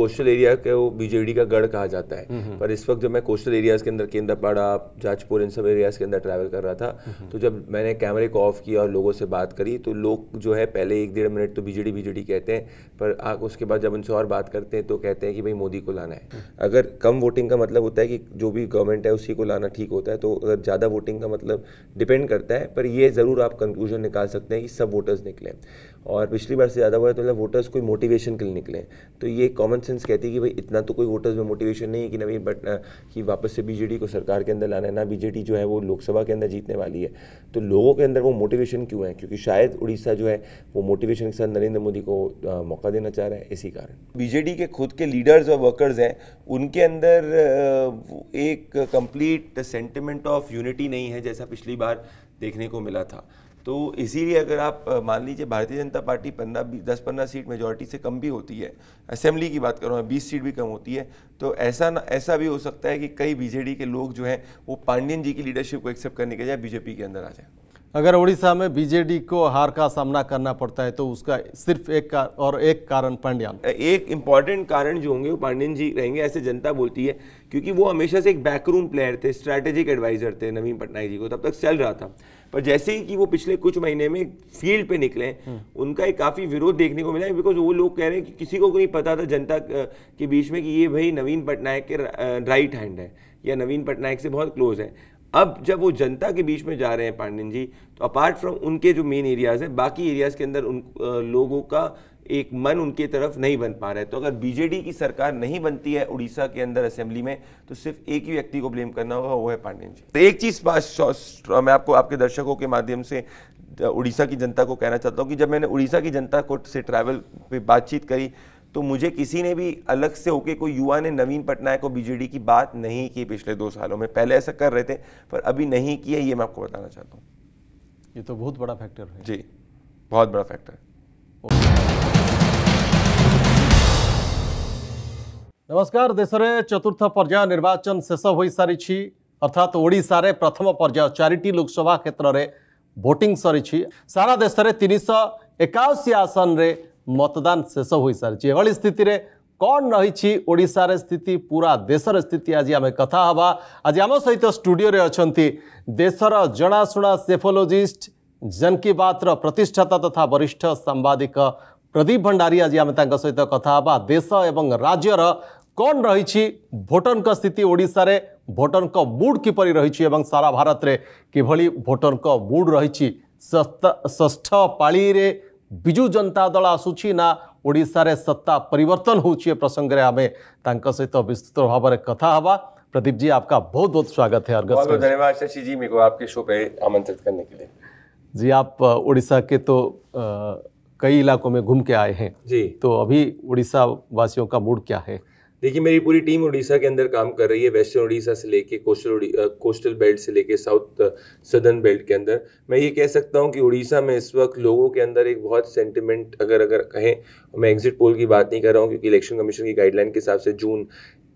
Coastal area के वो BJD का गढ़ कहा जाता है हम्म, हम्म। पर इस वक्त जब मैं कोस्टल एरियाज़ के अंदर केंद्रपाड़ा जाजपुर इन सब एरियाज़ के अंदर ट्रैवल कर रहा था हम्म, तो जब मैंने कैमरे को ऑफ किया और लोगों से बात करी तो लोग जो है पहले एक डेढ़ मिनट तो बीजेडी बीजेडी कहते हैं पर उसके बाद जब उनसे और बात करते हैं तो कहते हैं कि भाई मोदी को लाना है अगर कम वोटिंग का मतलब होता है कि जो भी गवर्नमेंट है उसी को लाना ठीक होता है तो अगर ज़्यादा वोटिंग का मतलब डिपेंड करता है पर ये ज़रूर आप कंक्लूजन निकाल सकते हैं कि सब वोटर्स निकले और पिछली बार से ज़्यादा हुआ है तो मतलब वोटर्स कोई मोटिवेशन के लिए निकले तो ये कॉमन सेंस कहती है कि भाई इतना तो कोई वोटर्स में मोटिवेशन नहीं है कि ना भाई बट कि वापस से बीजेडी को सरकार के अंदर लाना है ना बीजेडी जो है वो लोकसभा के अंदर जीतने वाली है तो लोगों के अंदर वो मोटिवेशन क्यों है क्योंकि शायद उड़ीसा जो है वो मोटिवेशन के साथ नरेंद्र मोदी को मौका देना चाह रहा है इसी कारण बीजेडी के खुद के लीडर्स और वर्कर्स हैं उनके अंदर एक कंप्लीट सेंटिमेंट ऑफ यूनिटी नहीं है जैसा पिछली बार देखने को मिला था तो इसीलिए अगर आप मान लीजिए भारतीय जनता पार्टी पंद्रह दस पंद्रह सीट मेजोरिटी से कम भी होती है असेंबली की बात कर रहा हूँ बीस सीट भी कम होती है तो ऐसा ना ऐसा भी हो सकता है कि कई बीजेडी के लोग जो हैं वो पांडियन जी की लीडरशिप को एक्सेप्ट करने के जाए बीजेपी के अंदर आ जाए अगर ओडिशा में बीजेडी को हार का सामना करना पड़ता है तो उसका सिर्फ एक कार, और एक कारण पांड्यान एक इम्पॉर्टेंट कारण जो होंगे वो पांड्यन जी रहेंगे ऐसे जनता बोलती है क्योंकि वो हमेशा से एक बैकरूम प्लेयर थे स्ट्रैटेजिक एडवाइजर थे नवीन पटनायक जी को तब तक चल रहा था पर जैसे ही कि वो पिछले कुछ महीने में फील्ड पे निकले हम्म। उनका एक काफ़ी विरोध देखने को मिला है बिकॉज वो लोग कह रहे हैं कि किसी को नहीं पता था जनता के बीच में कि ये भाई नवीन पटनायक के राइट हैंड है या नवीन पटनायक से बहुत क्लोज है अब जब वो जनता के बीच में जा रहे हैं पांडेन जी तो अपार्ट फ्रॉम उनके जो मेन एरियाज़ हैं बाकी एरियाज़ के अंदर उन लोगों का एक मन उनके तरफ नहीं बन पा रहा है तो अगर बीजेडी की सरकार नहीं बनती है उड़ीसा के अंदर असेंबली में तो सिर्फ एक ही व्यक्ति को ब्लेम करना होगा वो है पांडेन जी तो एक चीज़ मैं आपको आपके दर्शकों के माध्यम से उड़ीसा की जनता को कहना चाहता हूँ कि जब मैंने उड़ीसा की जनता को से ट्रैवल पे बातचीत करी तो मुझे किसी ने भी अलग से होके कोई युवा ने नवीन पटनायक और बीजेडी की बात नहीं की पिछले दो सालों में पहले ऐसा कर रहे थे पर अभी नहीं किया ये मैं आपको बताना चाहता हूँ ये तो बहुत बड़ा फैक्टर है जी बहुत बड़ा फैक्टर नमस्कार में चतुर्थ पर्याय निर्वाचन शेष हो सारी अर्थात ओडार प्रथम पर्याय चारिटी लोकसभा क्षेत्र में भोटिंग सारी सारा देश में तीन सौ एकाशी आसन में मतदान शेष हो सारी एभଳି स्थिति कौन रही ओडार स्थिति पूरा देशर स्थित आज आम कथा हाँ आज आम सहित स्टूडियो अच्छा देशर जनाशुना सेफोलोजिस्ट जनकी बात प्रतिष्ठाता तथा वरिष्ठ सांबादिक प्रदीप भंडारी आज आम सहित कथा हाँ देश एवं राज्यर कौन रही भोटर स्थित ओडार भोटर मुड किप रही सारा भारत में किभली भोटर मुड रही ष्ठ पाड़ी विजु जनता दल ଆସୁଛି ନା ଓଡ଼ିଶାରେ ସତ୍ତା ପରିବର୍ତ୍ତନ ହେଉଛି ଏ ପ୍ରସଙ୍ଗରେ ଆମେ ତାଙ୍କ ସହିତ ବିସ୍ତୃତ ଭାବରେ प्रदीप जी आपका बहुत बहुत स्वागत है अर्गस बहुत धन्यवाद शशि जी मेरे को आपके शो पे आमंत्रित करने के लिए जी आप उड़ीसा के तो आ, कई इलाकों में घूम के आए हैं जी तो अभी उड़ीसा वासियों का मूड क्या है देखिए मेरी पूरी टीम उड़ीसा के अंदर काम कर रही है वेस्टर्न उड़ीसा से लेके कोस्टल कोस्टल बेल्ट से लेके साउथ सदर्न बेल्ट के अंदर मैं ये कह सकता हूँ कि उड़ीसा में इस वक्त लोगों के अंदर एक बहुत सेंटिमेंट अगर अगर कहें मैं एग्जिट पोल की बात नहीं कर रहा हूँ क्योंकि इलेक्शन कमीशन की गाइडलाइन के हिसाब से जून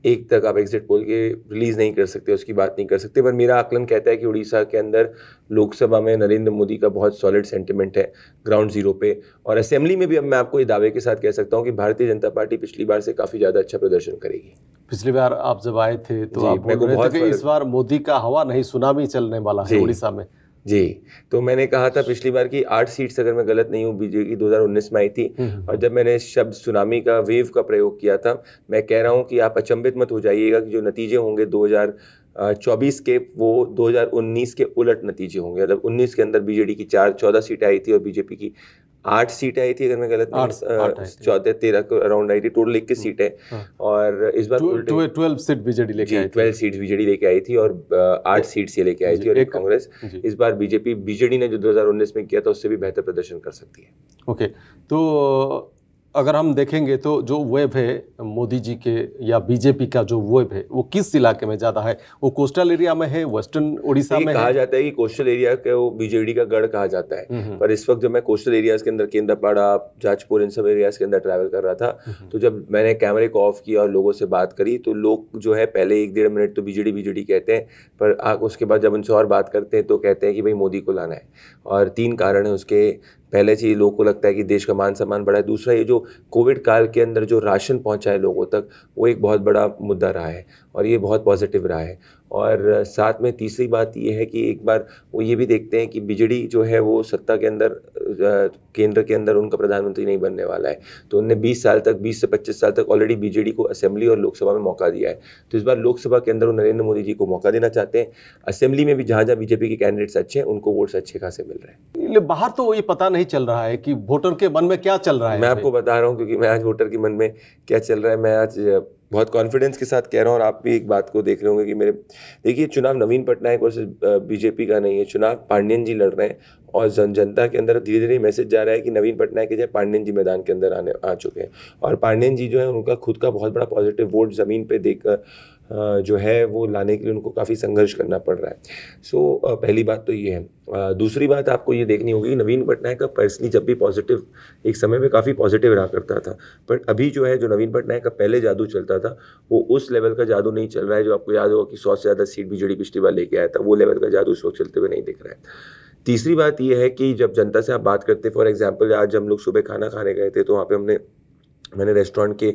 एक तक आप एग्जिट पोल के रिलीज़ नहीं कर सकते उसकी बात नहीं कर सकते पर मेरा आकलन कहता है कि उड़ीसा के अंदर लोकसभा में नरेंद्र मोदी का बहुत सॉलिड सेंटिमेंट है ग्राउंड जीरो पे और असेंबली में भी अब मैं आपको ये दावे के साथ कह सकता हूँ कि भारतीय जनता पार्टी पिछली बार से काफ़ी ज़्यादा अच्छा प्रदर्शन करेगी पिछली बार आप जब आए थे तो आप बोल रहे थे कि इस बार मोदी का हवा नहीं सुनामी चलने वाला है उड़ीसा में जी तो मैंने कहा था पिछली बार की आठ सीट्स अगर मैं गलत नहीं हूँ बीजेपी 2019 में आई थी हम्म, हम्म, और हम्म। जब मैंने शब्द सुनामी का वेव का प्रयोग किया था मैं कह रहा हूँ कि आप अचंभित मत हो जाइएगा कि जो नतीजे होंगे 2024 के वो 2019 के उलट नतीजे होंगे मतलब 19 के अंदर बीजेडी की चार चौदह सीटें आई थी और बीजेपी की आठ सीटें आई थी अगर मैं गलत चौदह तेरह को अराउंड आई थी टोटल इक्कीस हाँ, सीटें हाँ। और इस बार ट्वेल्व सीट बीजेडी लेके आई ट्वेल्व सीट बीजेडी लेके आई थी और आठ सीट से लेके आई थी और एक कांग्रेस इस बार बीजेपी बीजेडी ने जो दो में किया था उससे भी बेहतर प्रदर्शन कर सकती है ओके तो अगर हम देखेंगे तो जो वेब है मोदी जी के या बीजेपी का जो वेब है वो किस इलाके में ज़्यादा है वो कोस्टल एरिया में है वेस्टर्न उड़ीसा में कहा है? जाता है कि कोस्टल एरिया के वो बीजेडी का गढ़ कहा जाता है पर इस वक्त जब मैं कोस्टल एरियाज के अंदर केंद्रपाड़ा जाजपुर इन सब एरियाज के अंदर ट्रैवल कर रहा था तो जब मैंने कैमरे को ऑफ किया और लोगों से बात करी तो लोग जो है पहले एक डेढ़ मिनट तो बीजेडी बीजेडी कहते हैं पर उसके बाद जब उनसे और बात करते हैं तो कहते हैं कि भाई मोदी को लाना है और तीन कारण है उसके पहले से ही लोगों को लगता है कि देश का मान सम्मान बढ़ा है दूसरा ये जो कोविड काल के अंदर जो राशन पहुंचा है लोगों तक वो एक बहुत बड़ा मुद्दा रहा है और ये बहुत पॉजिटिव रहा है और साथ में तीसरी बात ये है कि एक बार वो ये भी देखते हैं कि बिजड़ी जो है वो सत्ता के अंदर केंद्र के अंदर उनका प्रधानमंत्री नहीं बनने वाला है तो उनने 20 साल तक 20 से 25 साल तक ऑलरेडी बीजेडी को असेंबली और लोकसभा में मौका दिया है तो इस बार लोकसभा के अंदर वो नरेंद्र मोदी जी को मौका देना चाहते हैं असेंबली में भी जहाँ जहाँ बीजेपी के कैंडिडेट्स अच्छे हैं उनको वोट्स अच्छे खासे मिल रहे हैं बाहर तो ये पता नहीं चल रहा है कि वोटर के मन में क्या चल रहा है मैं आपको बता रहा हूँ क्योंकि मैं आज वोटर के मन में क्या चल रहा है मैं आज बहुत कॉन्फिडेंस के साथ कह रहा हूँ और आप भी एक बात को देख रहे होंगे कि मेरे देखिए चुनाव नवीन पटनायक और बीजेपी का नहीं है चुनाव पांडियन जी लड़ रहे हैं और जन जनता के अंदर धीरे धीरे मैसेज जा रहा है कि नवीन पटनायक के जय पांडियन जी मैदान के अंदर आने आ चुके हैं और पांडियन जी जो है उनका खुद का बहुत बड़ा पॉजिटिव वोट ज़मीन पर देख जो है वो लाने के लिए उनको काफ़ी संघर्ष करना पड़ रहा है सो so, पहली बात तो ये है दूसरी बात आपको ये देखनी होगी नवीन पटनायक का पर्सनली जब भी पॉजिटिव एक समय में काफ़ी पॉजिटिव रहा करता था बट अभी जो है जो नवीन पटनायक का पहले जादू चलता था वो उस लेवल का जादू नहीं चल रहा है जो आपको याद होगा कि सौ से ज़्यादा सीट बीजेडी पिछली बार लेके आया था वो लेवल का जादू उस वक्त चलते हुए नहीं दिख रहा है तीसरी बात यह है कि जब जनता से आप बात करते फॉर एग्जाम्पल आज हम लोग सुबह खाना खाने गए थे तो वहाँ पर हमने मैंने रेस्टोरेंट के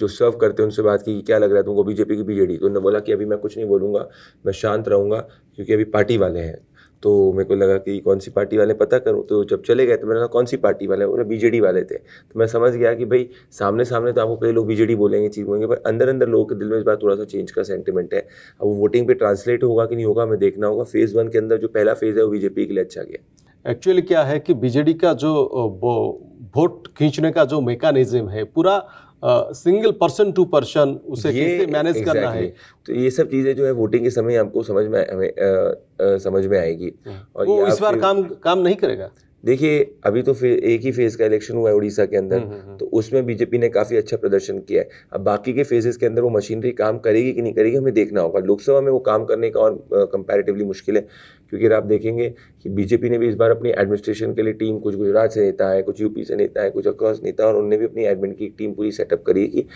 जो सर्व करते हैं उनसे बात की क्या लग रहा है तुमको बीजेपी की बीजेडी तो उन्होंने बोला कि अभी मैं कुछ नहीं बोलूँगा मैं शांत रहूँगा क्योंकि अभी पार्टी वाले हैं तो मेरे को लगा कि कौन सी पार्टी वाले पता करो तो जब चले गए तो मैंने कहा कौन सी पार्टी वाले बोले बीजेडी वाले थे तो मैं समझ गया कि भाई सामने सामने तो आपको कई लोग बीजेडी बोलेंगे चीज़ बोलेंगे पर अंदर अंदर लोगों के दिल में इस बार थोड़ा सा चेंज का सेंटिमेंट है अब वो वोटिंग पे ट्रांसलेट होगा कि नहीं होगा हमें देखना होगा फेज़ वन के अंदर जो पहला फेज़ है वो बीजेपी के लिए अच्छा गया एक्चुअली क्या है कि बीजेडी का जो वोट खींचने का जो मेकानिज़म है पूरा सिंगल पर्सन टू पर्सन उसे कैसे मैनेज exactly. करना है तो ये सब चीज़ें जो है वोटिंग के समय आपको समझ में आ, आ, समझ में आएगी हाँ। और वो इस बार काम काम नहीं करेगा देखिए अभी तो फिर एक ही फेज़ का इलेक्शन हुआ है उड़ीसा के अंदर हम्म, हम्म, हम्म। तो उसमें बीजेपी ने काफ़ी अच्छा प्रदर्शन किया है अब बाकी के फेजेस के अंदर वो मशीनरी काम करेगी कि नहीं करेगी हमें देखना होगा लोकसभा में वो काम करने का और कंपैरेटिवली मुश्किल है क्योंकि अगर आप देखेंगे कि बीजेपी ने भी इस बार अपनी एडमिनिस्ट्रेशन के लिए टीम कुछ गुजरात से नेता है कुछ यूपी से नेता है कुछ अक्रॉस नेता और उनने भी अपनी एडमिन की टीम पूरी सेटअप करी है कि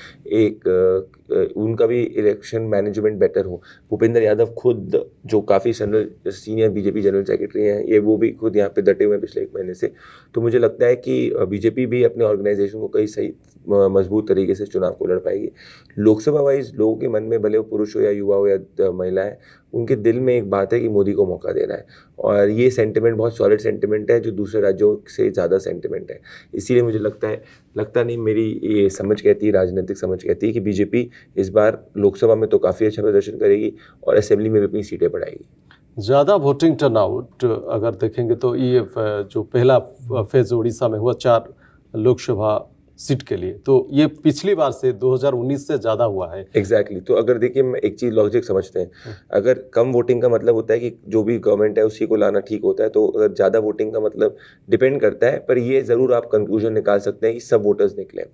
एक उनका भी इलेक्शन मैनेजमेंट बेटर हो भूपेंद्र यादव खुद जो काफ़ी general senior BJP general secretary हैं ये वो भी खुद यहाँ पे डटे हुए हैं पिछले एक महीने से तो मुझे लगता है कि बीजेपी भी अपने ऑर्गेनाइजेशन को कई सही मजबूत तरीके से चुनाव को लड़ पाएगी लोकसभा वाइज लोगों के मन में भले वो पुरुष हो या युवा हो या महिला है उनके दिल में एक बात है कि मोदी को मौका देना है और ये सेंटिमेंट बहुत सॉलिड सेंटिमेंट है जो दूसरे राज्यों से ज़्यादा सेंटिमेंट है इसीलिए मुझे लगता है लगता नहीं मेरी ये समझ कहती है राजनीतिक समझ कहती है कि बीजेपी इस बार लोकसभा में तो काफ़ी अच्छा प्रदर्शन करेगी और असेंबली में भी अपनी सीटें बढ़ाएगी ज़्यादा वोटिंग टर्नआउट अगर देखेंगे तो ये जो पहला फेज उड़ीसा में हुआ चार लोकसभा सीट के लिए तो ये पिछली बार से 2019 से ज़्यादा हुआ है एग्जैक्टली exactly. तो अगर देखिए मैं एक चीज़ लॉजिक समझते हैं हाँ। अगर कम वोटिंग का मतलब होता है कि जो भी गवर्नमेंट है उसी को लाना ठीक होता है तो अगर ज़्यादा वोटिंग का मतलब डिपेंड करता है पर ये ज़रूर आप कंक्लूजन निकाल सकते हैं कि सब वोटर्स निकले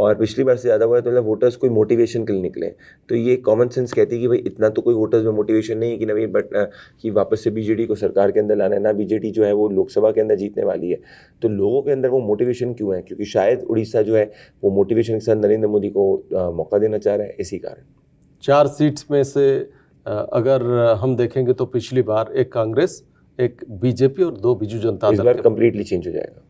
और पिछली बार से ज़्यादा हुआ है तो मतलब वोटर्स कोई मोटिवेशन के लिए निकले तो ये कॉमन सेंस कहती है कि भाई इतना तो कोई वोटर्स में मोटिवेशन नहीं है कि ना भाई बट कि वापस से बीजेडी को सरकार के अंदर लाना है ना बीजेडी जो है वो लोकसभा के अंदर जीतने वाली है तो लोगों के अंदर वो मोटिवेशन क्यों है क्योंकि शायद उड़ीसा अच्छा जो है वो मोटिवेशन के साथ नरेंद्र मोदी को मौका देना चाह रहे हैं इसी कारण चार सीट्स में से अगर हम देखेंगे तो पिछली बार एक कांग्रेस एक बीजेपी और दो बीजू जनता दल कंप्लीटली चेंज हो जाएगा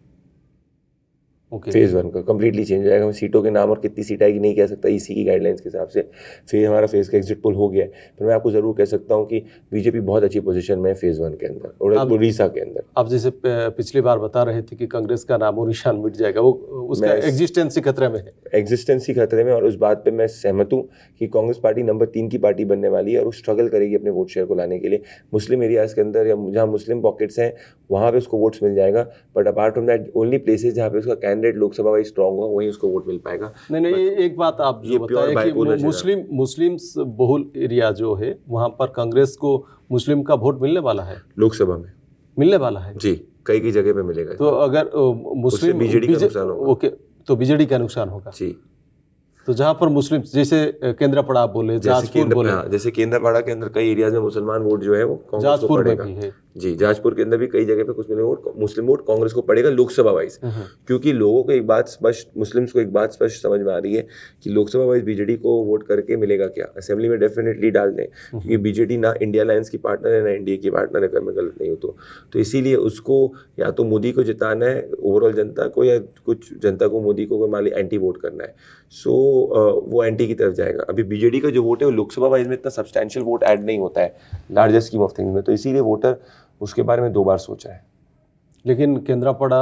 ओके फेज़ वन का कम्प्लीटली चेंज हो जाएगा मैं सीटों के नाम और कितनी सीट आएगी नहीं कह सकता इसी की गाइडलाइंस के हिसाब से फिर हमारा फेज़ का एग्जिट पोल हो गया है पर मैं आपको ज़रूर कह सकता हूँ कि बीजेपी बहुत अच्छी पोजिशन में है फेज़ वन के अंदर और उड़ीसा के अंदर आप जैसे पिछली बार बता रहे थे कि कांग्रेस का और निशान मिट जाएगा वो उसका ही खतरे में है ही खतरे में और उस बात पर मैं सहमत हूँ कि कांग्रेस पार्टी नंबर तीन की पार्टी बनने वाली है और स्ट्रगल करेगी अपने वोट शेयर को लाने के लिए मुस्लिम एरियाज़ के अंदर या जहाँ मुस्लिम पॉकेट्स हैं वहाँ पर उसको वोट्स मिल जाएगा but apart from that only places जहाँ पे उसका कैंडिडेट लोकसभा वाइज स्ट्रॉन्ग होगा वहीं उसको वोट मिल पाएगा नहीं नहीं एक बात आप जो बताया कि मुस्लिम मुस्लिम बहुल एरिया जो है वहाँ पर कांग्रेस को मुस्लिम का वोट मिलने वाला है लोकसभा में मिलने वाला है जी कई कई जगह पे मिलेगा तो अगर मुस्लिम बीजेडी का नुकसान होगा ओके तो बीजेडी का नुकसान होगा जी तो जहाँ पर मुस्लिम जैसे केंद्रपाड़ा बोले जैसे केंद्र बोले हाँ, जैसे केंद्रपाड़ा के अंदर कई एरियाज में मुसलमान वोट जो है वो जाजपुर में भी है जी जाजपुर के अंदर भी कई जगह पे कुछ मिले वोट मुस्लिम वोट कांग्रेस को पड़ेगा लोकसभा वाइज हाँ, हाँ। क्योंकि लोगों को एक बात स्पष्ट मुस्लिम्स को एक बात स्पष्ट समझ में आ रही है कि लोकसभा वाइज बीजेडी को वोट करके मिलेगा क्या असेंबली में डेफिनेटली डाल दें हाँ। क्योंकि बीजेडी ना इंडिया अलायंस की पार्टनर है ना एनडीए की पार्टनर है अगर मैं गलत नहीं हूँ तो, तो इसीलिए उसको या तो मोदी को जिताना है ओवरऑल जनता को या कुछ जनता को मोदी को मान ली एंटी वोट करना है सो वो एंटी की तरफ जाएगा अभी बीजेडी का जो वोट है वो लोकसभा वाइज में इतना सब्सटैंशियल वोट ऐड नहीं होता है लार्जेस्ट स्कीम ऑफ थिंग में तो इसीलिए वोटर उसके बारे में दो बार सोचा है लेकिन केंद्रापड़ा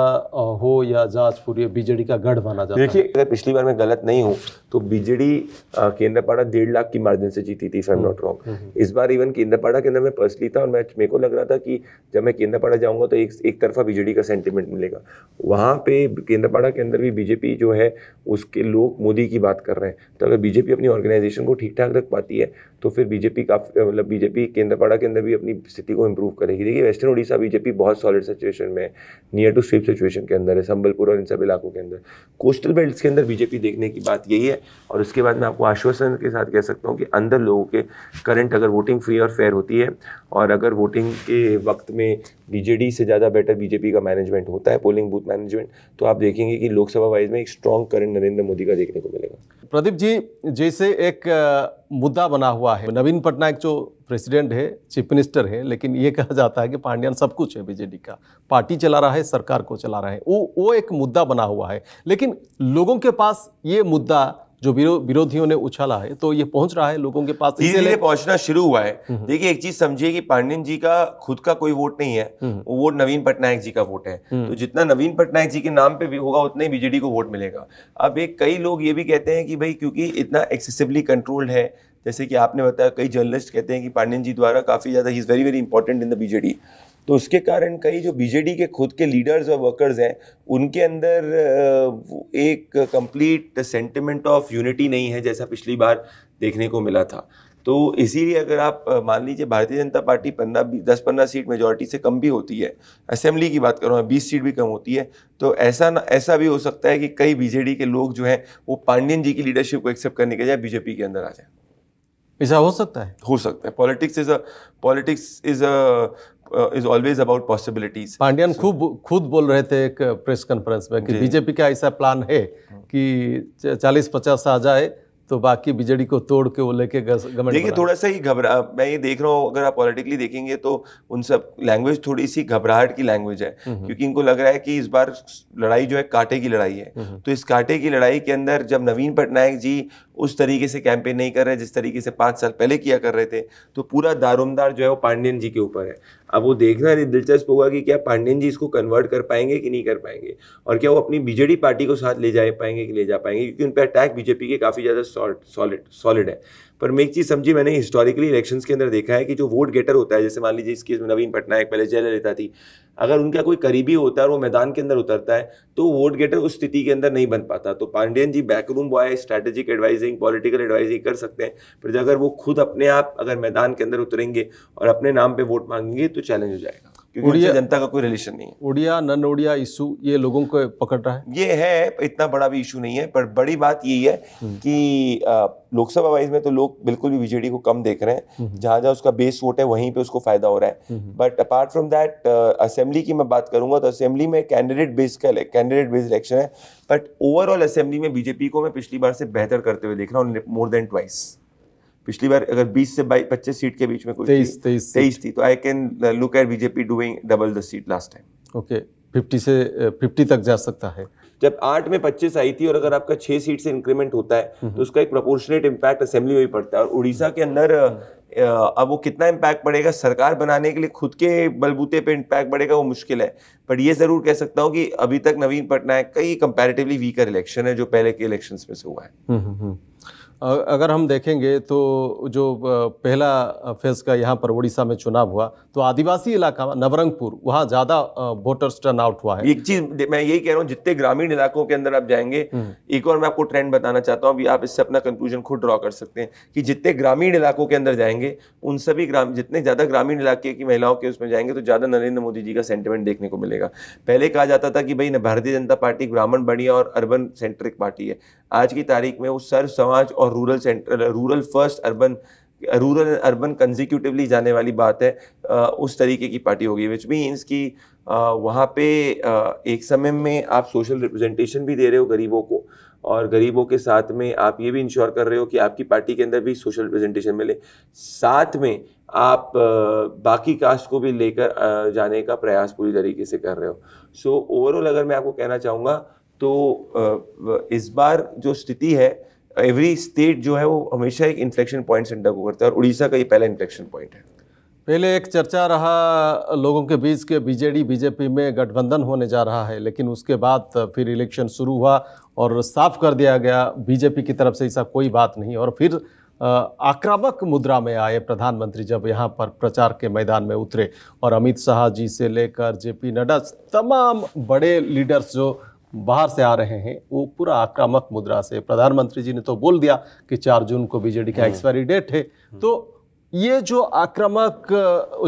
हो या जाजपुर बीजेडी का गढ़ माना जाता देखिए अगर पिछली बार मैं गलत नहीं हूँ तो बीजेडी केंद्रापाड़ा डेढ़ लाख की मार्जिन से जीती थी फैम नॉट रॉन्ग इस बार इवन केंद्रापाड़ा के अंदर मैं पर्सनली था और मैं मेरे को लग रहा था कि जब मैं केंद्रापाड़ा जाऊँगा तो एक एक तरफा बीजेडी का सेंटिमेंट मिलेगा वहाँ पे केंद्रापाड़ा के अंदर भी बीजेपी जो है उसके लोग मोदी की बात कर रहे हैं तो अगर बीजेपी अपनी ऑर्गेनाइजेशन को ठीक ठाक रख पाती है तो फिर बीजेपी काफी मतलब बीजेपी केंद्रापाड़ा के अंदर भी अपनी स्थिति को इम्प्रूव करेगी देखिए वेस्टर्न उड़ीसा बीजेपी बहुत सॉलिड सिचुएशन में है नियर टू स्वीप सिचुएशन के अंदर है संबलपुर और इन सब इलाकों के अंदर कोस्टल बेल्ट के अंदर बीजेपी देखने की बात यही है और उसके बाद मैं आपको आश्वासन के साथ कह सकता हूँ कि अंदर लोगों के करंट अगर वोटिंग फ्री और फेयर होती है और अगर वोटिंग के वक्त में बीजेडी से ज़्यादा बेटर बीजेपी का मैनेजमेंट होता है पोलिंग बूथ मैनेजमेंट तो आप देखेंगे कि लोकसभा वाइज में एक स्ट्रॉन्ग करंट नरेंद्र मोदी का देखने को मिलेगा प्रदीप जी जैसे एक मुद्दा बना हुआ है नवीन पटनायक जो प्रेसिडेंट है चीफ मिनिस्टर है लेकिन ये कहा जाता है कि पांड्यान सब कुछ है बीजेडी का पार्टी चला रहा है सरकार को चला रहा है वो वो एक मुद्दा बना हुआ है लेकिन लोगों के पास ये मुद्दा जो विरोधियों ने उछाला है तो ये पहुंच रहा है लोगों के पास धीरे पहुंचना शुरू हुआ है हम्म, हम्म। देखिए एक चीज समझिए कि पांडियन जी का खुद का कोई वोट नहीं है हम्म, वो वोट नवीन पटनायक जी का वोट है तो जितना नवीन पटनायक जी के नाम पे भी होगा उतना ही बीजेडी को वोट मिलेगा अब एक कई लोग ये भी कहते हैं कि भाई क्योंकि इतना एक्सेसिवली कंट्रोल्ड है जैसे कि आपने बताया कई जर्नलिस्ट कहते हैं कि पांडियन जी द्वारा काफी ज्यादा ही is very very important in the BJD तो उसके कारण कई जो बीजेडी के खुद के लीडर्स और वर्कर्स हैं उनके अंदर एक कंप्लीट सेंटिमेंट ऑफ यूनिटी नहीं है जैसा पिछली बार देखने को मिला था तो इसीलिए अगर आप मान लीजिए भारतीय जनता पार्टी पंद्रह दस पंद्रह सीट मेजोरिटी से कम भी होती है असेंबली की बात कर रहा हूँ बीस सीट भी कम होती है तो ऐसा ना ऐसा भी हो सकता है कि कई बीजेडी के लोग जो हैं वो पांडियन जी की लीडरशिप को एक्सेप्ट करने के जाए बीजेपी के अंदर आ जाए ऐसा हो सकता है हो सकता है politics is a politics is a is always about possibilities Pandian खूब खुद बोल रहे थे एक प्रेस कॉन्फ्रेंस में कि बीजेपी का ऐसा प्लान है कि चालीस पचास आ जाए तो बाकी बिजड़ी को तोड़ के वो लेके देखिए थोड़ा सा ही घबरा मैं ये देख रहा हूँ अगर आप पॉलिटिकली देखेंगे तो उन सब लैंग्वेज थोड़ी सी घबराहट की लैंग्वेज है क्योंकि इनको लग रहा है कि इस बार लड़ाई जो है कांटे की लड़ाई है तो इस कांटे की लड़ाई के अंदर जब नवीन पटनायक जी उस तरीके से कैंपेन नहीं कर रहे जिस तरीके से पाँच साल पहले किया कर रहे थे तो पूरा दारोमदार जो है वो पांडियन जी के ऊपर है अब वो देखना दिलचस्प होगा कि क्या पांडियन जी इसको कन्वर्ट कर पाएंगे कि नहीं कर पाएंगे और क्या वो अपनी बीजेडी पार्टी को साथ ले जा पाएंगे कि ले जा पाएंगे क्योंकि उन पर अटैक बीजेपी के काफ़ी ज़्यादा सॉलिड सॉलिड है पर मैं एक चीज़ समझी मैंने हिस्टोरिकली इलेक्शंस के अंदर देखा है कि जो वोट गेटर होता है जैसे मान लीजिए इस केस में नवीन पटनायक पहले जयललिता थी अगर उनका कोई करीबी होता है और वो मैदान के अंदर उतरता है तो वोट गेटर उस स्थिति के अंदर नहीं बन पाता तो Pandian ji backroom boy strategic advising political advising कर सकते हैं पर अगर वो खुद अपने आप अगर मैदान के अंदर उतरेंगे और अपने नाम पर वोट मांगेंगे तो चैलेंज हो जाएगा क्योंकि उड़िया जनता का कोई रिलेशन नहीं है उड़िया नन उड़िया इशू ये लोगों को पकड़ रहा है ये है इतना बड़ा भी इशू नहीं है पर बड़ी बात यही है हम्म। कि लोकसभा वाइज में तो लोग बिल्कुल भी बीजेडी को कम देख रहे हैं जहां हम्म। जहां उसका बेस वोट है वहीं पे उसको फायदा हो रहा है but apart from that assembly की मैं बात करूंगा तो असेंबली में कैंडिडेट बेस का कैंडिडेट बेस्ड इलेक्शन है बट ओवरऑल असेंबली में बीजेपी को मैं पिछली बार से बेहतर करते हुए देख रहा हूँ मोर देन ट्वाइस पिछली बार अगर 20 से 25 सीट के बीच में कोई तेईस तेईस तेईस थी तो I can look at BJP doing double the seat last time okay 50 से 50 uh, तक जा सकता है जब आठ में पच्चीस आई थी और अगर आपका छह सीट से इंक्रीमेंट होता है हम्म, तो हम्म। उसका एक प्रोपोर्शनेट इम्पैक्ट असेंबली में भी पड़ता है और उड़ीसा के अंदर uh, uh, अब वो कितना इम्पैक्ट पड़ेगा सरकार बनाने के लिए खुद के बलबूते पे इम्पैक्ट पड़ेगा वो मुश्किल है बट ये ज़रूर कह सकता हूँ कि अभी तक नवीन पटनायक का ये कंपेरेटिवली वीकर इलेक्शन है जो पहले के इलेक्शन में से हुआ है हम्म, अगर हम देखेंगे तो जो पहला फेज़ का यहाँ पर उड़ीसा में चुनाव हुआ तो आदिवासी इलाका नवरंगपुर वहाँ ज़्यादा वोटर्स टर्न आउट हुआ है एक चीज़ मैं यही कह रहा हूँ जितने ग्रामीण इलाकों के अंदर आप जाएंगे हम्म। एक और मैं आपको ट्रेंड बताना चाहता हूँ अभी आप इससे अपना कंक्लूजन खुद ड्रॉ कर सकते हैं कि जितने ग्रामीण इलाकों के अंदर जाएंगे उन सभी ग्राम जितने ज़्यादा ग्रामीण इलाके की महिलाओं के उसमें जाएंगे तो ज़्यादा नरेंद्र मोदी जी का सेंटिमेंट देखने को मिलेगा पहले कहा जाता था कि भाई भारतीय जनता पार्टी ब्राह्मण बढ़िया और अर्बन सेंट्रिक पार्टी है आज की तारीख में वो सर्व समाज और rural central rural first urban rural and urban consecutively जाने वाली बात है उस तरीके की पार्टी होगी विच मीन्स कि वहाँ पे एक समय में आप सोशल रिप्रेजेंटेशन भी दे रहे हो गरीबों को और गरीबों के साथ में आप ये भी इंश्योर कर रहे हो कि आपकी पार्टी के अंदर भी सोशल रिप्रेजेंटेशन मिले साथ में आप बाकी कास्ट को भी लेकर जाने का प्रयास पूरी तरीके से कर रहे हो सो so, ओवरऑल अगर मैं आपको कहना चाहूँगा तो इस बार जो स्थिति है एवरी स्टेट जो है वो हमेशा एक इन्फ्लेक्शन पॉइंट सेंटर को करता है और उड़ीसा का ये पहला इन्फ्लेक्शन पॉइंट है पहले एक चर्चा रहा लोगों के बीच के बीजेडी बीजेपी में गठबंधन होने जा रहा है लेकिन उसके बाद फिर इलेक्शन शुरू हुआ और साफ कर दिया गया बीजेपी की तरफ से ऐसा कोई बात नहीं और फिर आक्रामक मुद्रा में आए प्रधानमंत्री जब यहाँ पर प्रचार के मैदान में उतरे और अमित शाह जी से लेकर जेपी नड्डा तमाम बड़े लीडर्स जो बाहर से आ रहे हैं वो पूरा आक्रामक मुद्रा से प्रधानमंत्री जी ने तो बोल दिया कि चार जून को बीजेडी का हम्म। एक्सपायरी डेट है हम्म। तो ये जो आक्रामक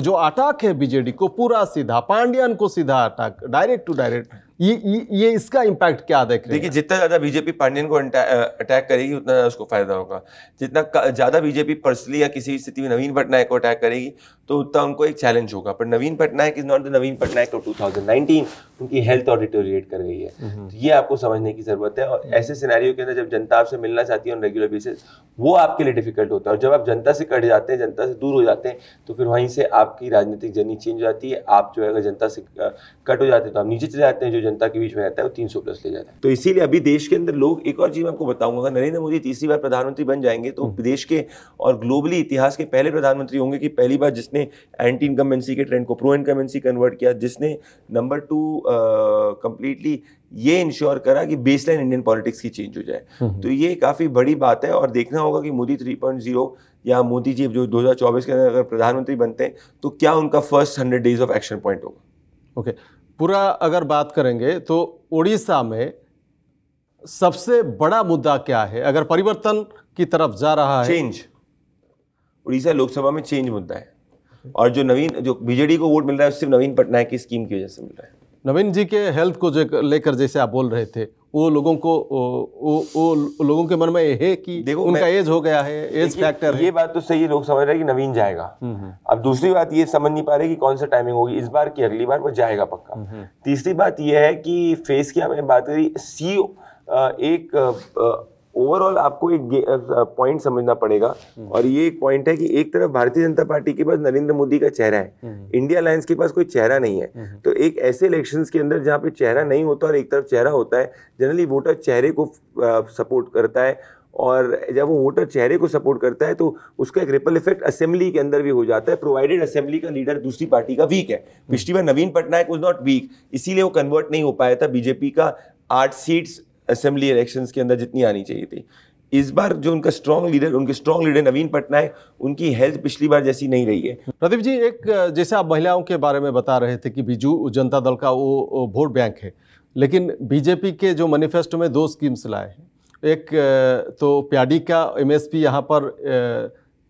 जो अटैक है बीजेडी को पूरा सीधा पांड्यान को सीधा अटैक डायरेक्ट टू डायरेक्ट ये ये इसका इम्पैक्ट क्या देख रहे देखिए जितना ज़्यादा बीजेपी पांड्यन को अटैक करेगी उतना ज़्यादा उसको फायदा होगा जितना ज़्यादा बीजेपी पर्सनली या किसी भी स्थिति में नवीन पटनायक को अटैक करेगी तो उतना उनको एक चैलेंज होगा पर Naveen Patnaik is not the Naveen Patnaik of 2019 उनकी हेल्थ और डिटोरिएट कर गई है हम्म। तो ये आपको समझने की जरूरत है और ऐसे सिनेरियो के अंदर जब जनता आपसे मिलना चाहती है ऑन रेगुलर बेसिस वो आपके लिए डिफिकल्ट होता है और जब आप जनता से कट जाते हैं जनता से दूर हो जाते हैं तो फिर वहीं से आपकी राजनीतिक जर्नी चेंज हो जाती है आप जो है अगर जनता से कट हो जाते हैं तो आप नीचे चले जाते हैं जो जनता के बीच में रहता है वो तीन प्लस ले जाता है तो इसीलिए अभी देश के अंदर लोग एक और चीज़ मैं आपको बताऊंगा अगर नरेंद्र मोदी तीसरी बार प्रधानमंत्री बन जाएंगे तो हम्म। देश के और ग्लोबली इतिहास के पहले प्रधानमंत्री होंगे कि पहली बार जिसने जिसने एंटी इनकमेंसी के ट्रेंड को प्रो इनकमेंसी कन्वर्ट किया जिसने नंबर टू कंप्लीटली ये इंश्योर करा कि बेसलाइन इंडियन पॉलिटिक्स की चेंज हो जाए हम्म, हम्म। तो ये काफ़ी बड़ी बात है और देखना होगा कि मोदी थ्री पॉइंट जीरो या मोदी जी जो दो हज़ार चौबीस के अंदर अगर प्रधानमंत्री बनते हैं तो क्या उनका first hundred days of action point होगा ओके पूरा अगर बात करेंगे तो उड़ीसा में सबसे बड़ा मुद्दा क्या है अगर परिवर्तन की तरफ जा रहा है चेंज उड़ीसा लोकसभा में चेंज मुद्दा है और जो नवीन जो बीजेडी को वोट मिल रहा है सिर्फ नवीन पटनायक की स्कीम की वजह से मिल रहा है नवीन जी के हेल्थ को जो लेकर जैसे आप बोल रहे थे वो लोगों को वो वो लोगों के मन में ये है कि देखो उनका एज हो गया है एज फैक्टर ये बात तो सही लोग समझ रहे हैं कि नवीन जाएगा हम्म, हम्म। अब दूसरी बात ये समझ नहीं पा रहे कि कौन सा टाइमिंग होगी इस बार की अगली बार वो जाएगा पक्का हम्म, तीसरी बात ये है कि फेस की आपने बात करी सी एक ओवरऑल आपको एक पॉइंट समझना पड़ेगा हम्म। और ये एक पॉइंट है कि एक तरफ भारतीय जनता पार्टी के पास नरेंद्र मोदी का चेहरा है इंडिया हम्म। अलायंस के पास कोई चेहरा नहीं है हम्म। तो एक ऐसे इलेक्शन के अंदर जहाँ पे चेहरा नहीं होता और एक तरफ चेहरा होता है जनरली वोटर चेहरे को सपोर्ट करता है और जब वो वोटर चेहरे को सपोर्ट करता है तो उसका एक रिपल इफेक्ट असेंबली के अंदर भी हो जाता है प्रोवाइडेड असेंबली का लीडर दूसरी पार्टी का वीक है पिछली बार Naveen Patnaik was not weak इसीलिए वो कन्वर्ट नहीं हो पाया था बीजेपी का आठ सीट्स असेंबली इलेक्शन के अंदर जितनी आनी चाहिए थी इस बार जो उनका स्ट्रॉन्ग लीडर उनके स्ट्रॉन्ग लीडर नवीन पटनायक उनकी हेल्थ पिछली बार जैसी नहीं रही है प्रदीप जी एक जैसे आप महिलाओं के बारे में बता रहे थे कि बीजू जनता दल का वो वोट बैंक है लेकिन बीजेपी के जो मैनिफेस्टो में दो स्कीम्स लाए हैं एक तो प्याडी का एमएसपी एस यहाँ पर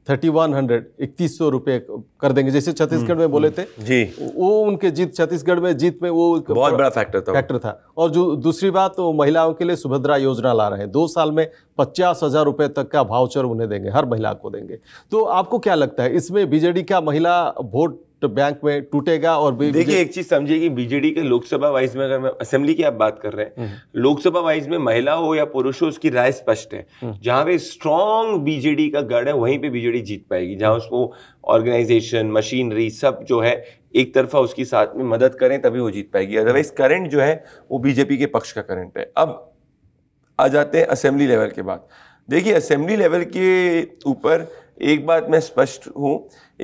थर्टी वन हंड्रेड इकतीस सौ रुपए कर देंगे जैसे छत्तीसगढ़ में हम्म, बोले हम्म। थे जी वो उनके जीत छत्तीसगढ़ में जीत में वो बहुत बड़ा फैक्टर था फैक्टर था और जो दूसरी बात वो महिलाओं के लिए सुभद्रा योजना ला रहे हैं दो साल में पचास हज़ार रुपये तक का भावचर उन्हें देंगे हर महिला को देंगे तो आपको क्या लगता है इसमें बीजेडी का महिला वोट तो बैंक में टूटेगा और देखिए एक चीज समझिए कि बीजेडी के लोकसभा वाइज में अगर असेंबली की आप बात कर रहे हैं हम्म। लोकसभा वाइज में महिला हो या पुरुष हो उसकी राय स्पष्ट है हम्म। जहां पे स्ट्रांग बीजेडी का गढ़ है वहीं पे बीजेडी जीत पाएगी जहां उसको ऑर्गेनाइजेशन मशीनरी सब जो है एक तरफा उसकी साथ में मदद करें तभी वो जीत पाएगी अदरवाइज करंट जो है वो बीजेपी के पक्ष का करंट है अब आ जाते हैं असेंबली लेवल के बाद देखिए असेंबली लेवल के ऊपर एक बात मैं स्पष्ट हूँ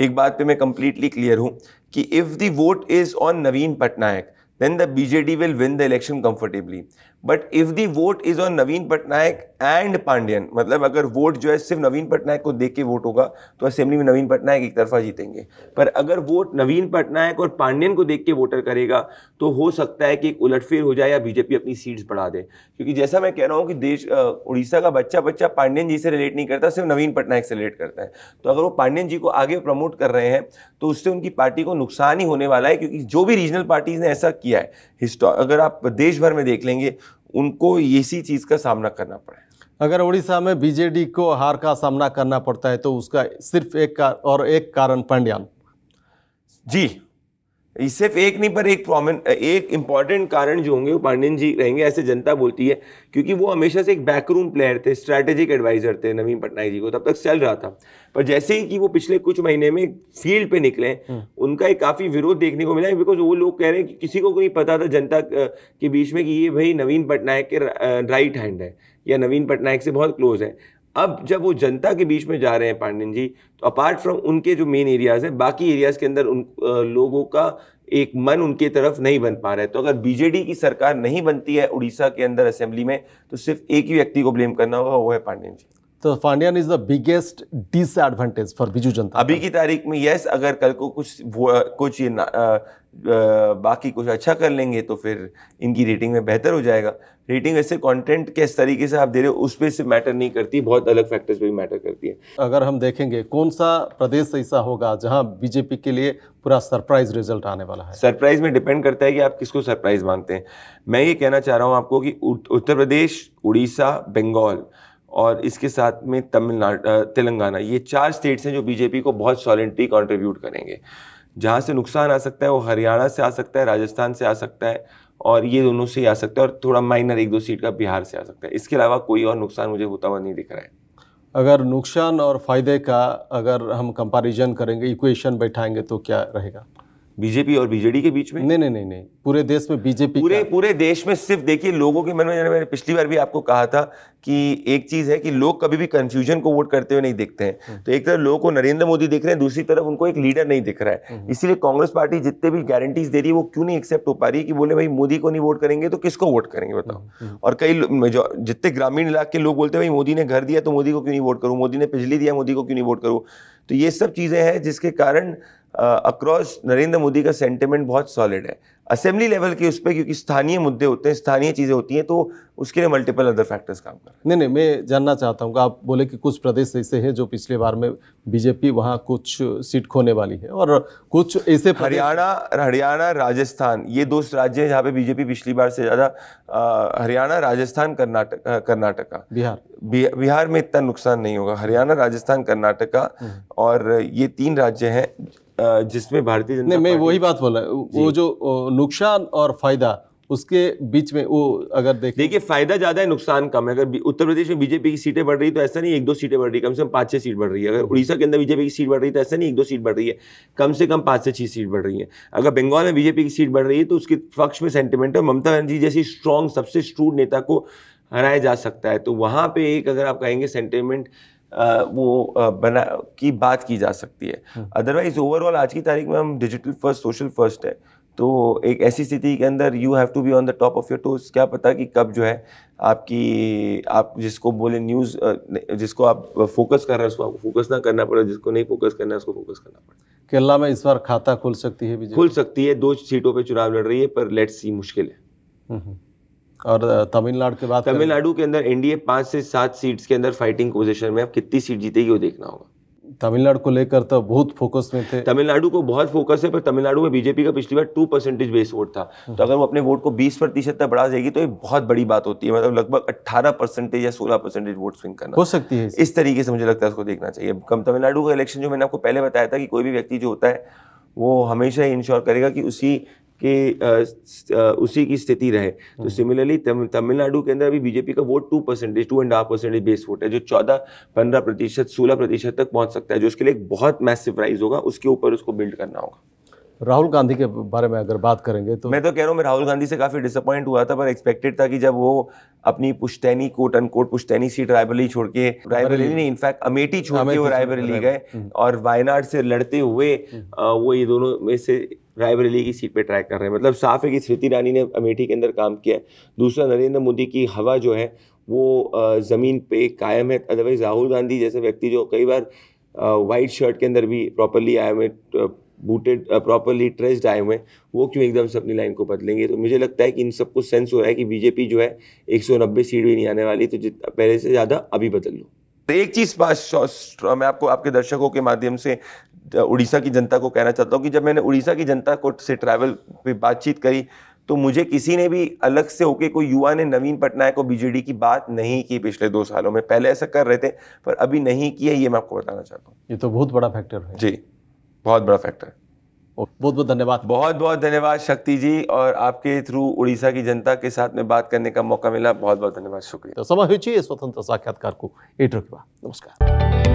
एक बात पे मैं कम्प्लीटली क्लियर हूँ कि if the vote is on Naveen Patnaik then the BJD will win the election comfortably but if the vote is on Naveen Patnaik and Pandian मतलब अगर वोट जो है सिर्फ नवीन पटनायक को देख के वोट होगा तो असेंबली में नवीन पटनायक एक तरफा जीतेंगे पर अगर वोट नवीन पटनायक और पांड्यन को देख के वोटर करेगा तो हो सकता है कि एक उलटफेर हो जाए या बीजेपी अपनी सीट्स बढ़ा दे क्योंकि जैसा मैं कह रहा हूँ कि देश उड़ीसा का बच्चा बच्चा पांड्यन जी से रिलेट नहीं करता सिर्फ नवीन पटनायक से रिलेट करता है तो अगर वो पांड्यन जी को आगे प्रमोट कर रहे हैं तो उससे उनकी पार्टी को नुकसान ही होने वाला है क्योंकि जो भी रीजनल पार्टीज ने ऐसा किया है हिस्टो अगर आप देश भर में देख लेंगे उनको इसी चीज़ का सामना करना पड़े अगर उड़ीसा में बीजेडी को हार का सामना करना पड़ता है तो उसका सिर्फ एक और एक कारण पांड्यान जी सिर्फ एक नहीं पर एक प्रॉमिन एक इम्पॉर्टेंट कारण जो होंगे वो पांडेन जी रहेंगे ऐसे जनता बोलती है क्योंकि वो हमेशा से एक बैकरूम प्लेयर थे स्ट्रैटेजिक एडवाइजर थे नवीन पटनायक जी को तब तक चल रहा था पर जैसे ही कि वो पिछले कुछ महीने में फील्ड पे निकले हम्म। उनका एक काफ़ी विरोध देखने को मिला है बिकॉज वो लोग कह रहे हैं कि किसी को नहीं पता था जनता के बीच में कि ये भाई नवीन पटनायक के राइट हैंड है या नवीन पटनायक से बहुत क्लोज है अब जब वो जनता के बीच में जा रहे हैं पांडेन जी तो अपार्ट फ्रॉम उनके जो मेन एरियाज हैं बाकी एरियाज के अंदर उन लोगों का एक मन उनके तरफ नहीं बन पा रहा है तो अगर बीजेडी की सरकार नहीं बनती है उड़ीसा के अंदर असेंबली में तो सिर्फ एक ही व्यक्ति को ब्लेम करना होगा वो है पांडेन जी तो Pandian is the biggest disadvantage for Biju Janata अभी की तारीख में यस अगर कल को कुछ कुछ ये आ, आ, बाकी कुछ अच्छा कर लेंगे तो फिर इनकी रेटिंग में बेहतर हो जाएगा रेटिंग वैसे कंटेंट किस तरीके से आप दे रहे हो उस पर से मैटर नहीं करती बहुत अलग फैक्टर्स पे भी मैटर करती है अगर हम देखेंगे कौन सा प्रदेश ऐसा होगा जहां बीजेपी के लिए पूरा सरप्राइज रिजल्ट आने वाला है सरप्राइज में डिपेंड करता है कि आप किसको सरप्राइज मांगते हैं मैं ये कहना चाह रहा हूँ आपको कि उत्तर प्रदेश उड़ीसा बंगाल और इसके साथ में तमिलनाडु तेलंगाना ये चार स्टेट्स हैं जो बीजेपी को बहुत सॉलिडली कंट्रीब्यूट करेंगे जहाँ से नुकसान आ सकता है वो हरियाणा से आ सकता है राजस्थान से आ सकता है और ये दोनों से ही आ सकता है और थोड़ा माइनर एक दो सीट का बिहार से आ सकता है इसके अलावा कोई और नुकसान मुझे होता हुआ नहीं दिख रहा है अगर नुकसान और फ़ायदे का अगर हम कंपैरिजन करेंगे इक्वेशन बैठाएंगे तो क्या रहेगा बीजेपी और बीजेडी के बीच में नहीं नहीं नहीं नहीं पूरे देश में बीजेपी पूरे पूरे देश में सिर्फ देखिए लोगों के मन में मैंने पिछली बार भी आपको कहा था कि एक चीज़ है कि लोग कभी भी कंफ्यूजन को वोट करते हुए नहीं देखते हैं हम्म। तो एक तरफ लोगों को नरेंद्र मोदी देख रहे हैं दूसरी तरफ उनको एक लीडर नहीं दिख रहा है हम्म। इसीलिए कांग्रेस पार्टी जितने भी गारंटीज दे रही है वो क्यों नहीं एक्सेप्ट हो पा रही है कि बोले भाई मोदी को नहीं वोट करेंगे तो किसको वोट करेंगे हम्म, बताओ और कई जितने ग्रामीण इलाके के लोग बोलते हैं भाई मोदी ने घर दिया तो मोदी को क्यों नहीं वोट करूँ मोदी ने बिजली दिया मोदी को क्यों नहीं वोट करूँ तो ये सब चीज़ें हैं जिसके कारण अक्रॉस नरेंद्र मोदी का सेंटिमेंट बहुत सॉलिड है असेंबली लेवल के उस पर क्योंकि स्थानीय मुद्दे होते हैं स्थानीय चीज़ें होती हैं तो उसके लिए मल्टीपल अदर फैक्टर्स काम कर रहे हैं नहीं नहीं मैं जानना चाहता हूँ आप बोले कि कुछ प्रदेश ऐसे हैं जो पिछले बार में बीजेपी वहाँ कुछ सीट खोने वाली है और कुछ ऐसे हरियाणा हरियाणा राजस्थान ये दो राज्य हैं जहाँ पे बीजेपी पिछली बार से ज़्यादा हरियाणा राजस्थान कर्नाटक कर्नाटका बिहार बिहार बिहार में इतना नुकसान नहीं होगा हरियाणा राजस्थान कर्नाटका हम्म। और ये तीन राज्य हैं जिसमें भारतीय जनता मैं वही बात बोला वो जो नुकसान और फायदा उसके बीच में वो अगर देख देखिए फायदा ज़्यादा है नुकसान कम है अगर उत्तर प्रदेश में बीजेपी की सीटें बढ़ रही तो ऐसा नहीं एक दो सीटें बढ़ रही कम से कम पाँच छह सीट बढ़ रही है अगर उड़ीसा के अंदर बीजेपी की सीट बढ़ रही तो ऐसा नहीं एक दो सीट बढ़ रही है कम से कम पांच से छह सीट बढ़ रही है अगर बंगाल में बीजेपी की सीट बढ़ रही है तो उसके पक्ष में सेंटिमेंट है ममता बनर्जी जैसी स्ट्रॉन्ग सबसे स्ट्रूड नेता को हराया जा सकता है तो वहां पर एक अगर आप कहेंगे सेंटिमेंट वो बना की बात की जा सकती है अदरवाइज हम्म। ओवरऑल आज की तारीख में हम डिजिटल फर्स्ट सोशल फर्स्ट है तो एक ऐसी स्थिति के अंदर you have to be on the top of your toes क्या पता कि कब जो है आपकी आप जिसको बोले न्यूज़ जिसको आप फोकस कर रहे हैं उसको आपको फोकस ना करना पड़े जिसको नहीं फोकस करना है उसको फोकस करना पड़े केरला में इस बार खाता खुल सकती है खुल सकती है दो सीटों पर चुनाव लड़ रही है पर लेट्स सी मुश्किल है हम्म, हम्म। और तमिलनाडु के बाद तमिलनाडु के अंदर एनडीए पांच से सात सीट्स के अंदर फाइटिंग पोजीशन में अब कितनी सीट जीतेगी वो देखना होगा तमिलनाडु को लेकर तो बहुत फोकस में थे तमिलनाडु को बहुत फोकस है पर तमिलनाडु में बीजेपी का पिछली बार टू परसेंटेज बेस वोट था तो अगर वो अपने वोट को बीस प्रतिशत तक बढ़ा देगी तो ये बहुत बड़ी बात होती है मतलब लगभग अट्ठारह परसेंटेज या सोलह परसेंटेज वोट स्विंग करना हो सकती है इस तरीके से मुझे लगता है उसको देखना चाहिए कम तमिलनाडु का इलेक्शन जो मैंने आपको पहले बताया था कि कोई भी व्यक्ति जो होता है वो हमेशा इंश्योर करेगा कि उसी कि उसी की स्थिति रहे तो सिमिलरली हम्म। तमिलनाडु के अंदर अभी बीजेपी का vote two percentage two and half percentage base vote है जो चौदह पंद्रह प्रतिशत सोलह प्रतिशत तक पहुंच सकता है जो उसके लिए एक बहुत मैसिव राइज होगा उसके ऊपर उसको बिल्ड करना होगा राहुल गांधी के बारे में अगर बात करेंगे तो मैं तो कह रहा हूँ मैं राहुल गांधी से काफ़ी डिसअपॉइंट हुआ था पर एक्सपेक्टेड था कि जब वो अपनी पुश्तैनी कोट अनकोट पुश्तैनी सीट रायबरेली छोड़ के रायबरेली नहीं इनफैक्ट अमेठी छोड़ के वो रायबरेली गए हम्म। और वायनाड से लड़ते हुए हम्म। वो ये दोनों में से रायबरेली की सीट पे ट्रैक कर रहे हैं मतलब साफ है कि स्मृति ईरानी ने अमेठी के अंदर काम किया दूसरा नरेंद्र मोदी की हवा जो है वो ज़मीन पे कायम है अदरवाइज राहुल गांधी जैसे व्यक्ति जो कई बार वाइट शर्ट के अंदर भी प्रॉपरली आए हुए बूटेड प्रॉपरली ट्रेस्ड आए हुए वो क्यों एकदम से अपनी लाइन को बदलेंगे तो मुझे लगता है कि इन सबको सेंस हो रहा है कि बीजेपी जो है एक सीट भी नहीं आने वाली तो पहले से ज़्यादा अभी बदल लो तो एक चीज़ मैं आपको आपके दर्शकों के माध्यम से उड़ीसा की जनता को कहना चाहता हूँ कि जब मैंने उड़ीसा की जनता को से ट्रैवल पे बातचीत करी तो मुझे किसी ने भी अलग से होके कोई युवा ने नवीन पटनायक और बीजेडी की बात नहीं की पिछले दो सालों में पहले ऐसा कर रहे थे पर अभी नहीं किया ये मैं आपको बताना चाहता हूँ ये तो बहुत बड़ा फैक्टर है जी बहुत बड़ा फैक्टर बहुत बहुत धन्यवाद बहुत बहुत धन्यवाद शक्ति जी और आपके थ्रू उड़ीसा की जनता के साथ में बात करने का मौका मिला बहुत बहुत धन्यवाद शुक्रिया तो समय स्वतंत्र साक्षात्कार को एट के नमस्कार